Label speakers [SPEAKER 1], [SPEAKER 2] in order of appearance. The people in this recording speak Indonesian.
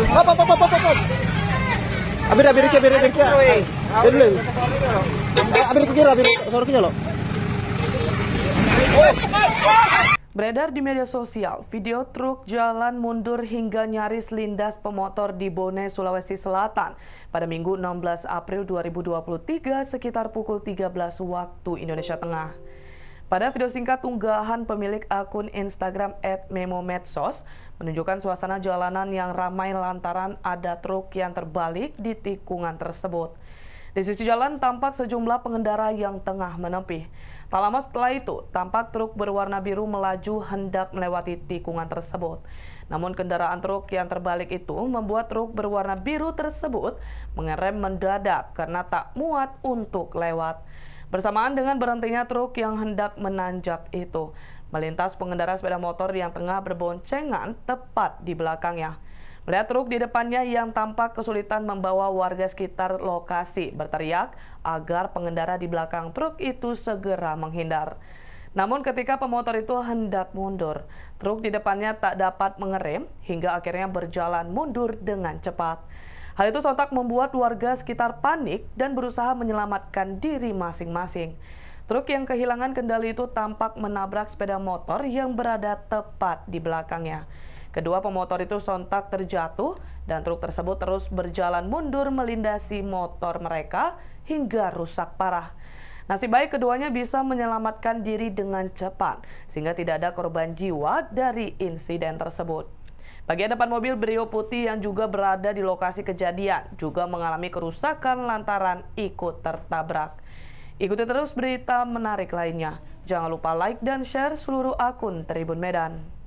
[SPEAKER 1] Hop hop hop hop hop. Abir abir ke abir abir ke. Dulu. Abir ke abir sorok ke lo. Beredar di media sosial, video truk jalan mundur hingga nyaris lindas pemotor di Bone, Sulawesi Selatan pada Minggu 16 April 2023 sekitar pukul 13 waktu Indonesia Tengah. Pada video singkat unggahan pemilik akun Instagram @memo_medsos menunjukkan suasana jalanan yang ramai lantaran ada truk yang terbalik di tikungan tersebut. Di sisi jalan tampak sejumlah pengendara yang tengah menepi. Tak lama setelah itu, tampak truk berwarna biru melaju hendak melewati tikungan tersebut. Namun kendaraan truk yang terbalik itu membuat truk berwarna biru tersebut mengerem mendadak karena tak muat untuk lewat bersamaan dengan berhentinya truk yang hendak menanjak itu. Melintas pengendara sepeda motor yang tengah berboncengan tepat di belakangnya. Melihat truk di depannya yang tampak kesulitan membawa warga sekitar lokasi berteriak agar pengendara di belakang truk itu segera menghindar. Namun ketika pemotor itu hendak mundur, truk di depannya tak dapat mengerem hingga akhirnya berjalan mundur dengan cepat. Hal itu sontak membuat warga sekitar panik dan berusaha menyelamatkan diri masing-masing. Truk yang kehilangan kendali itu tampak menabrak sepeda motor yang berada tepat di belakangnya. Kedua pemotor itu sontak terjatuh dan truk tersebut terus berjalan mundur melindasi motor mereka hingga rusak parah. Nasib baik keduanya bisa menyelamatkan diri dengan cepat sehingga tidak ada korban jiwa dari insiden tersebut. Bagian depan mobil Brio putih yang juga berada di lokasi kejadian juga mengalami kerusakan lantaran ikut tertabrak. Ikuti terus berita menarik lainnya. Jangan lupa like dan share seluruh akun Tribun Medan.